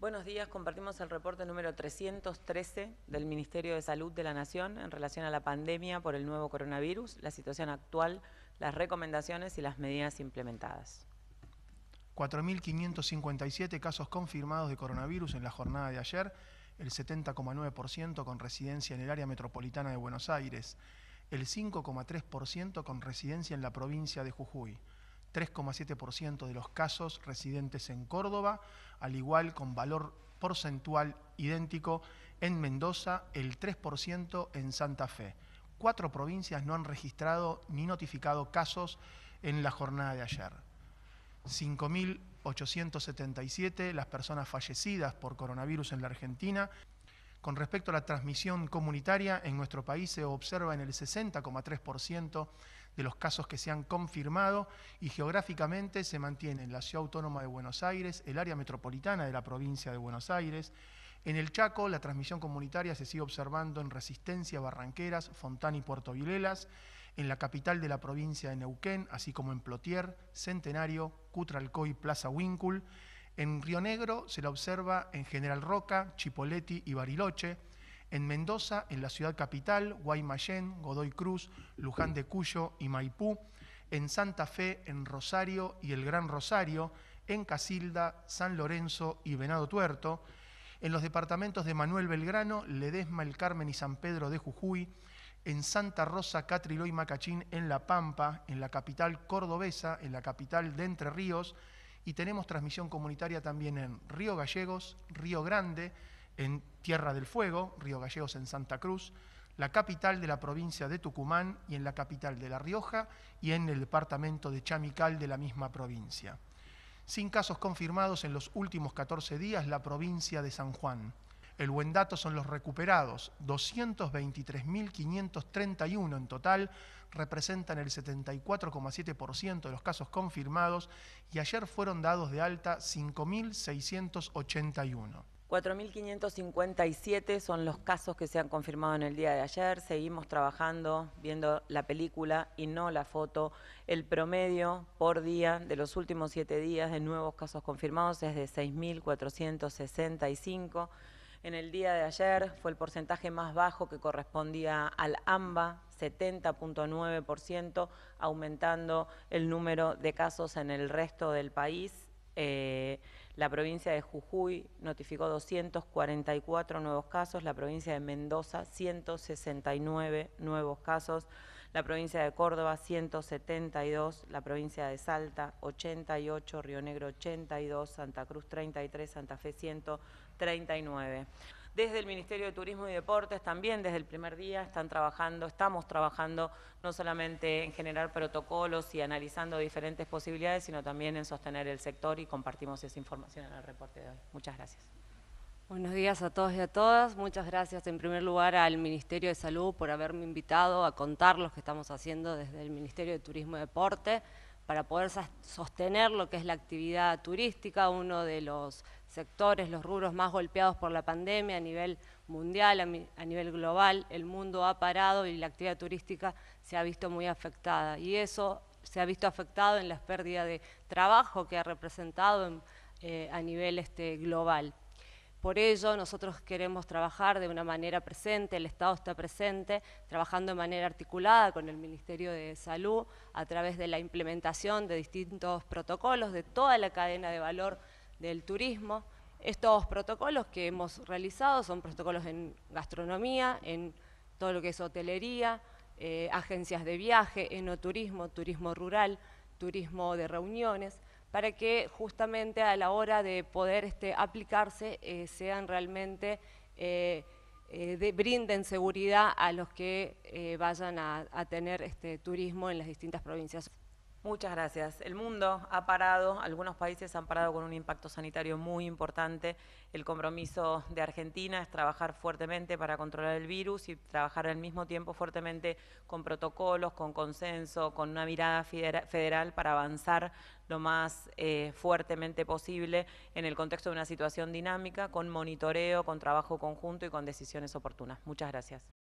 Buenos días, compartimos el reporte número 313 del Ministerio de Salud de la Nación en relación a la pandemia por el nuevo coronavirus, la situación actual, las recomendaciones y las medidas implementadas. 4.557 casos confirmados de coronavirus en la jornada de ayer, el 70,9% con residencia en el área metropolitana de Buenos Aires, el 5,3% con residencia en la provincia de Jujuy 3,7% de los casos residentes en Córdoba, al igual con valor porcentual idéntico en Mendoza, el 3% en Santa Fe. Cuatro provincias no han registrado ni notificado casos en la jornada de ayer. 5.877 las personas fallecidas por coronavirus en la Argentina. Con respecto a la transmisión comunitaria, en nuestro país se observa en el 60,3% de los casos que se han confirmado y geográficamente se mantiene en la Ciudad Autónoma de Buenos Aires, el área metropolitana de la provincia de Buenos Aires. En el Chaco, la transmisión comunitaria se sigue observando en Resistencia, Barranqueras, Fontán y Puerto Vilelas, en la capital de la provincia de Neuquén, así como en Plotier, Centenario, Cutralcoy, Plaza Huíncul. En Río Negro se la observa en General Roca, Chipoleti y Bariloche en Mendoza, en la ciudad capital, Guaymallén, Godoy Cruz, Luján de Cuyo y Maipú, en Santa Fe, en Rosario y el Gran Rosario, en Casilda, San Lorenzo y Venado Tuerto, en los departamentos de Manuel Belgrano, Ledesma, El Carmen y San Pedro de Jujuy, en Santa Rosa, Catriloy, y Macachín, en La Pampa, en la capital cordobesa, en la capital de Entre Ríos, y tenemos transmisión comunitaria también en Río Gallegos, Río Grande, en Tierra del Fuego, Río Gallegos en Santa Cruz, la capital de la provincia de Tucumán y en la capital de La Rioja y en el departamento de Chamical de la misma provincia. Sin casos confirmados en los últimos 14 días, la provincia de San Juan. El buen dato son los recuperados, 223.531 en total, representan el 74,7% de los casos confirmados y ayer fueron dados de alta 5.681. 4.557 son los casos que se han confirmado en el día de ayer. Seguimos trabajando, viendo la película y no la foto. El promedio por día de los últimos siete días de nuevos casos confirmados es de 6.465. En el día de ayer fue el porcentaje más bajo que correspondía al AMBA, 70.9%, aumentando el número de casos en el resto del país. Eh, la provincia de Jujuy notificó 244 nuevos casos, la provincia de Mendoza 169 nuevos casos, la provincia de Córdoba 172, la provincia de Salta 88, Río Negro 82, Santa Cruz 33, Santa Fe 139 desde el Ministerio de Turismo y Deportes, también desde el primer día están trabajando, estamos trabajando no solamente en generar protocolos y analizando diferentes posibilidades, sino también en sostener el sector y compartimos esa información en el reporte de hoy. Muchas gracias. Buenos días a todos y a todas. Muchas gracias en primer lugar al Ministerio de Salud por haberme invitado a contar lo que estamos haciendo desde el Ministerio de Turismo y Deporte para poder sostener lo que es la actividad turística, uno de los sectores, los rubros más golpeados por la pandemia a nivel mundial, a, nivel global, el mundo ha parado y la actividad turística se ha visto muy afectada. Y eso se ha visto afectado en las pérdidas de trabajo que ha representado eh, a nivel este, global. Por ello, nosotros queremos trabajar de una manera presente, el Estado está presente, trabajando de manera articulada con el Ministerio de Salud a través de la implementación de distintos protocolos de toda la cadena de valor del turismo. Estos protocolos que hemos realizado son protocolos en gastronomía, en todo lo que es hotelería, eh, agencias de viaje, enoturismo, turismo rural, turismo de reuniones, para que justamente a la hora de poder este, aplicarse eh, sean realmente, eh, brinden seguridad a los que vayan a, a tener este, turismo en las distintas provincias. Muchas gracias. El mundo ha parado, algunos países han parado con un impacto sanitario muy importante. El compromiso de Argentina es trabajar fuertemente para controlar el virus y trabajar al mismo tiempo fuertemente con protocolos, con consenso, con una mirada federal para avanzar lo más eh, fuertemente posible en el contexto de una situación dinámica, con monitoreo, con trabajo conjunto y con decisiones oportunas. Muchas gracias.